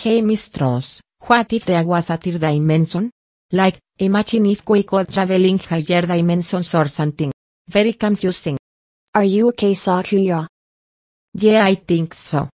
Hey mistress, what if there was a third dimension? Like, imagine if we could travel in higher dimensions or something. Very confusing. Are you okay Sakuya? Yeah I think so.